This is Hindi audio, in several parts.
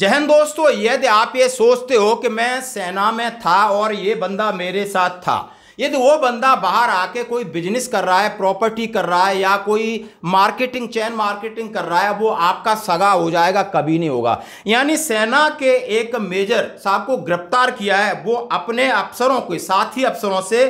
जहन दोस्तों यदि आप ये सोचते हो कि मैं सेना में था और ये बंदा मेरे साथ था यदि वो बंदा बाहर आके कोई बिजनेस कर रहा है प्रॉपर्टी कर रहा है या कोई मार्केटिंग चैन मार्केटिंग कर रहा है वो आपका सगा हो जाएगा कभी नहीं होगा यानी सेना के एक मेजर साहब को गिरफ्तार किया है वो अपने अफसरों के साथी अफसरों से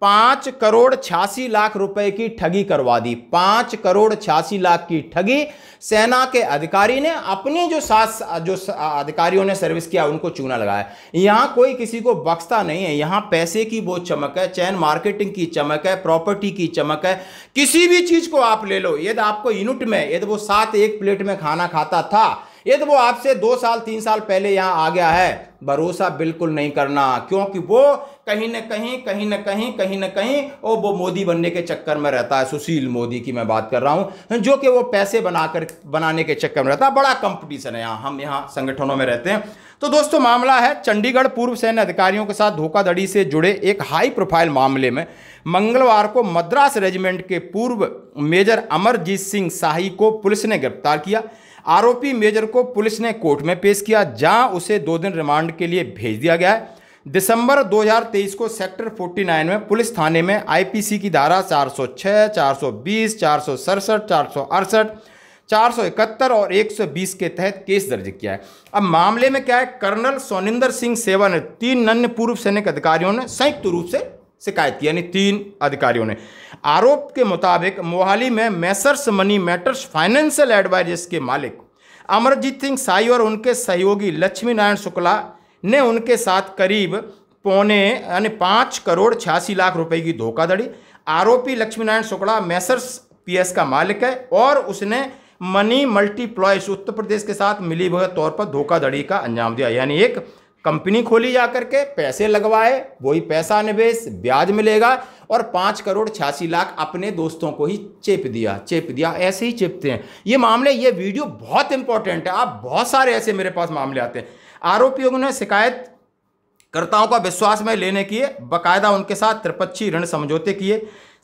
पांच करोड़ छियासी लाख रुपए की ठगी करवा दी पांच करोड़ छियासी लाख की ठगी सेना के अधिकारी ने अपनी जो सात जो अधिकारियों ने सर्विस किया उनको चूना लगाया यहां कोई किसी को बख्शता नहीं है यहां पैसे की बहुत चमक है चैन मार्केटिंग की चमक है प्रॉपर्टी की चमक है किसी भी चीज को आप ले लो यदि तो आपको यूनिट में यदि तो वो सात एक प्लेट में खाना खाता था यदि तो वो आपसे दो साल तीन साल पहले यहाँ आ गया है भरोसा बिल्कुल नहीं करना क्योंकि वो कहीं ना कहीं कहीं ना कहीं कहीं ना कहीं वो वो मोदी बनने के चक्कर में रहता है सुशील मोदी की मैं बात कर रहा हूँ जो कि वो पैसे बनाकर बनाने के चक्कर में रहता है बड़ा कंपटीशन है यहाँ हम यहाँ संगठनों में रहते हैं तो दोस्तों मामला है चंडीगढ़ पूर्व सैन्य अधिकारियों के साथ धोखाधड़ी से जुड़े एक हाई प्रोफाइल मामले में मंगलवार को मद्रास रेजिमेंट के पूर्व मेजर अमरजीत सिंह शाही को पुलिस ने गिरफ्तार किया आरोपी मेजर को पुलिस ने कोर्ट में पेश किया जहां उसे दो दिन रिमांड के लिए भेज दिया गया है दिसंबर 2023 को सेक्टर 49 में पुलिस थाने में आईपीसी की धारा 406, 420, चार सौ सड़सठ चार सौ अड़सठ चार सौ इकहत्तर और 120 के तहत केस दर्ज किया है अब मामले में क्या है कर्नल सोनिंदर सिंह सेवा ने तीन अन्य पूर्व सैनिक अधिकारियों ने संयुक्त रूप से शिकायत यानी तीन अधिकारियों ने आरोप के मुताबिक मोहाली में Messrs money matters financial advisors के मालिक अमरजीत सिंह साई और उनके सहयोगी लक्ष्मी नारायण शुक्ला ने उनके साथ करीब पौने यानी पाँच करोड़ छियासी लाख रुपए की धोखाधड़ी आरोपी लक्ष्मी नारायण शुक्ला मैसर्स पीएस का मालिक है और उसने मनी मल्टीप्लॉयस उत्तर प्रदेश के साथ मिली तौर पर धोखाधड़ी का अंजाम दिया यानी एक कंपनी खोली जा करके पैसे लगवाए वही पैसा निवेश ब्याज मिलेगा और पाँच करोड़ छियासी लाख अपने दोस्तों को ही चेप दिया चेप दिया ऐसे ही चेपते हैं ये मामले ये वीडियो बहुत इंपॉर्टेंट है आप बहुत सारे ऐसे मेरे पास मामले आते हैं आरोपियों ने शिकायत कर्ताओं का विश्वास में लेने किए बाकायदा उनके साथ त्रिपक्षी ऋण समझौते किए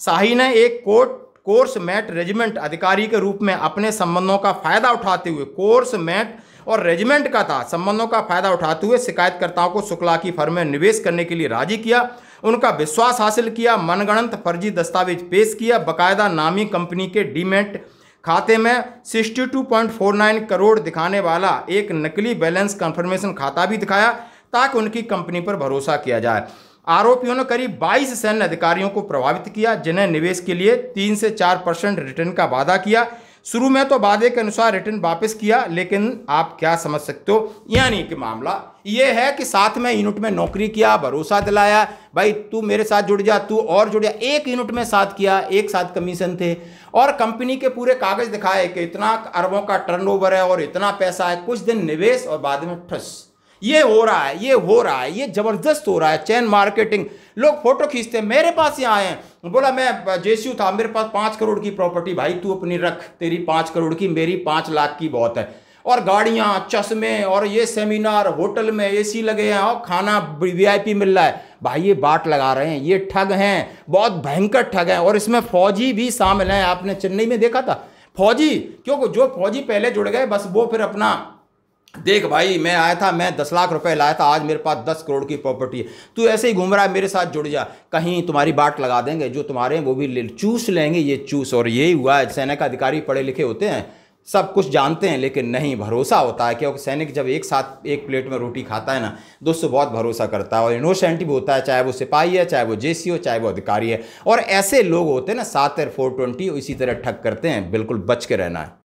शाही ने एक कोर्ट कोर्स मैट रेजिमेंट अधिकारी के रूप में अपने संबंधों का फायदा उठाते हुए कोर्स मैट और रेजिमेंट का था संबंधों का फायदा उठाते हुए शिकायतकर्ताओं को शुक्ला की फर्म में निवेश करने के लिए राजी किया उनका विश्वास हासिल किया मनगणंत फर्जी दस्तावेज पेश किया बकायदा नामी कंपनी के डीमेंट खाते में 62.49 करोड़ दिखाने वाला एक नकली बैलेंस कंफर्मेशन खाता भी दिखाया ताकि उनकी कंपनी पर भरोसा किया जाए आरोपियों ने करीब 22 सैन्य अधिकारियों को प्रभावित किया जिन्हें निवेश के लिए 3 से 4 परसेंट रिटर्न का वादा किया शुरू में तो वादे के अनुसार रिटर्न वापस किया लेकिन आप क्या समझ सकते हो यानी कि मामला ये है कि साथ में यूनिट में नौकरी किया भरोसा दिलाया भाई तू मेरे साथ जुड़ जा तू और जुड़ जा एक यूनिट में साथ किया एक साथ कमीशन थे और कंपनी के पूरे कागज दिखाए कि इतना अरबों का टर्नओवर है और इतना पैसा है कुछ दिन निवेश और बाद में ठस ये हो रहा है ये हो रहा है ये ज़बरदस्त हो रहा है चैन मार्केटिंग लोग फोटो खींचते हैं मेरे पास यहाँ आए हैं बोला मैं जेसी था मेरे पास पाँच करोड़ की प्रॉपर्टी भाई तू अपनी रख तेरी पाँच करोड़ की मेरी पाँच लाख की बहुत है और गाड़ियाँ चश्मे और ये सेमिनार होटल में एसी लगे हैं और खाना वीआईपी मिल रहा है भाई ये बाट लगा रहे हैं ये ठग हैं बहुत भयंकर ठग हैं और इसमें फौजी भी शामिल हैं आपने चेन्नई में देखा था फौजी क्योंकि जो फौजी पहले जुड़ गए बस वो फिर अपना देख भाई मैं आया था मैं दस लाख रुपए लाया था आज मेरे पास दस करोड़ की प्रॉपर्टी है तू ऐसे ही घूम रहा है मेरे साथ जुड़ जा कहीं तुम्हारी बाट लगा देंगे जो तुम्हारे वो भी ले चूस लेंगे ये चूस और यही हुआ है सैनिक अधिकारी पढ़े लिखे होते हैं सब कुछ जानते हैं लेकिन नहीं भरोसा होता है क्योंकि सैनिक जब एक साथ एक प्लेट में रोटी खाता है ना दोस्तों बहुत भरोसा करता है और इनोसेंट भी होता है चाहे वो सिपाही है चाहे वो जे हो चाहे वो अधिकारी है और ऐसे लोग होते हैं ना सात फोर ट्वेंटी इसी तरह ठग करते हैं बिल्कुल बच के रहना है